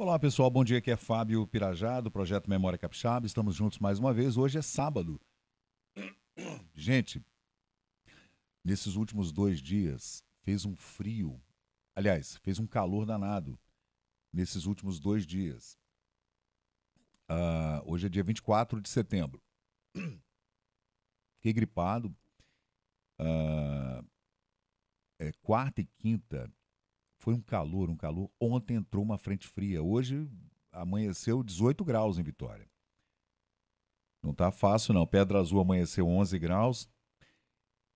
Olá pessoal, bom dia. Aqui é Fábio Pirajá do projeto Memória Capixaba. Estamos juntos mais uma vez. Hoje é sábado. Gente, nesses últimos dois dias fez um frio, aliás, fez um calor danado nesses últimos dois dias. Uh, hoje é dia 24 de setembro. Fiquei gripado. Uh, é, quarta e quinta foi um calor, um calor. Ontem entrou uma frente fria. Hoje amanheceu 18 graus em Vitória. Não tá fácil, não. Pedra Azul amanheceu 11 graus.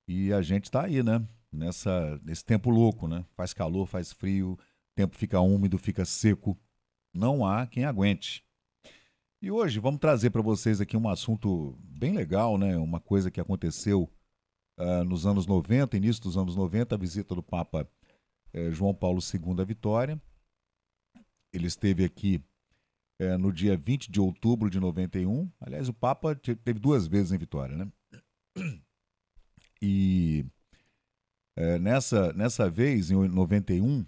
E a gente tá aí, né? Nessa, nesse tempo louco, né? Faz calor, faz frio, o tempo fica úmido, fica seco. Não há quem aguente. E hoje vamos trazer para vocês aqui um assunto bem legal, né? Uma coisa que aconteceu uh, nos anos 90, início dos anos 90, a visita do Papa é, João Paulo II a vitória. Ele esteve aqui é, no dia 20 de outubro de 91. Aliás, o Papa teve duas vezes em Vitória, né? E é, nessa, nessa vez, em 91,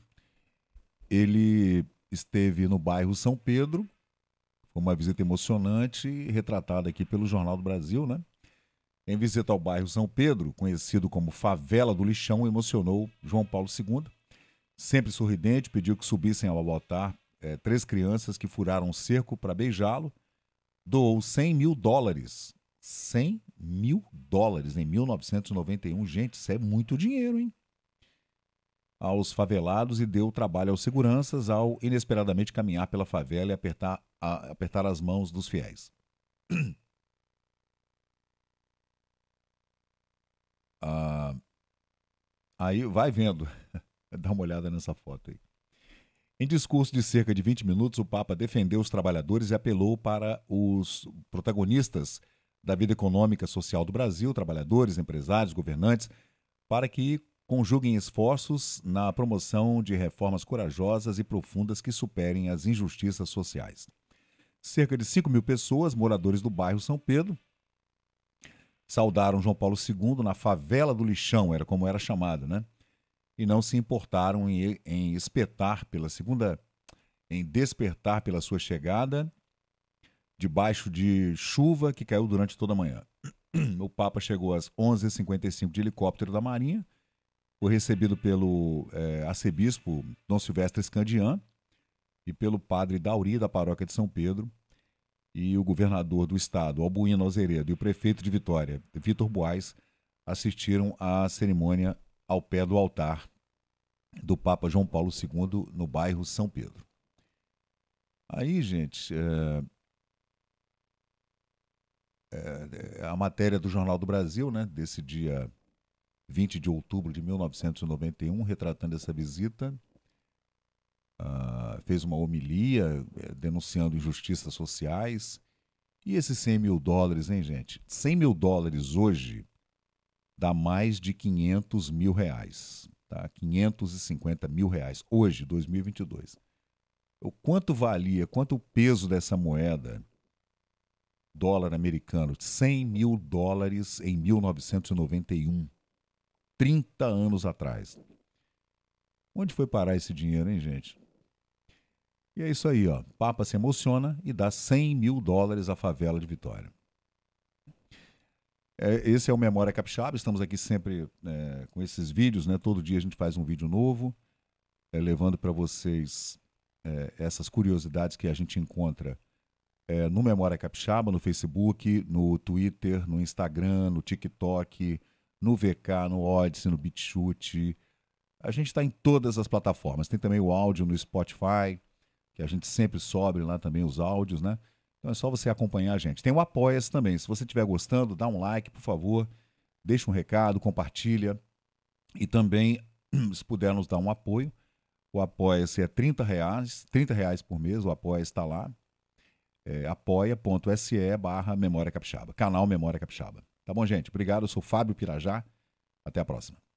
ele esteve no bairro São Pedro. Foi uma visita emocionante, retratada aqui pelo Jornal do Brasil, né? Em visita ao bairro São Pedro, conhecido como Favela do Lixão, emocionou João Paulo II sempre sorridente, pediu que subissem ao altar é, três crianças que furaram um cerco para beijá-lo, doou 100 mil dólares. 100 mil dólares em 1991. Gente, isso é muito dinheiro, hein? Aos favelados e deu trabalho aos seguranças ao inesperadamente caminhar pela favela e apertar, a, apertar as mãos dos fiéis. ah, aí vai vendo. Dá uma olhada nessa foto aí. Em discurso de cerca de 20 minutos, o Papa defendeu os trabalhadores e apelou para os protagonistas da vida econômica social do Brasil, trabalhadores, empresários, governantes, para que conjuguem esforços na promoção de reformas corajosas e profundas que superem as injustiças sociais. Cerca de 5 mil pessoas, moradores do bairro São Pedro, saudaram João Paulo II na favela do lixão, era como era chamado, né? e não se importaram em, em espetar pela segunda, em despertar pela sua chegada, debaixo de chuva que caiu durante toda a manhã. O Papa chegou às 11h55 de helicóptero da Marinha, foi recebido pelo é, arcebispo Dom Silvestre Scandian e pelo padre Dauri da paróquia de São Pedro e o governador do estado, Albuíno Azeredo, e o prefeito de Vitória, Vitor Boas, assistiram à cerimônia ao pé do altar do Papa João Paulo II, no bairro São Pedro. Aí, gente, é... É, a matéria do Jornal do Brasil, né, desse dia 20 de outubro de 1991, retratando essa visita, Uh, fez uma homilia é, denunciando injustiças sociais. E esses 100 mil dólares, hein, gente? 100 mil dólares hoje dá mais de 500 mil reais. Tá? 550 mil reais, hoje, 2022. O quanto valia, quanto o peso dessa moeda, dólar americano, 100 mil dólares em 1991, 30 anos atrás. Onde foi parar esse dinheiro, hein, gente? E é isso aí, ó. Papa se emociona e dá 100 mil dólares à favela de Vitória. É, esse é o Memória Capixaba, estamos aqui sempre é, com esses vídeos, né? Todo dia a gente faz um vídeo novo, é, levando para vocês é, essas curiosidades que a gente encontra é, no Memória Capixaba, no Facebook, no Twitter, no Instagram, no TikTok, no VK, no Odyssey, no BitChute. A gente está em todas as plataformas. Tem também o áudio no Spotify, que a gente sempre sobe lá também os áudios, né? Então é só você acompanhar a gente. Tem o Apoia-se também. Se você estiver gostando, dá um like, por favor. Deixa um recado, compartilha. E também, se puder nos dar um apoio, o Apoia-se é 30 reais, 30 reais por mês, o Apoia está lá. É, apoia.se barra Memória Capixaba, canal Memória Capixaba. Tá bom, gente? Obrigado, eu sou Fábio Pirajá. Até a próxima.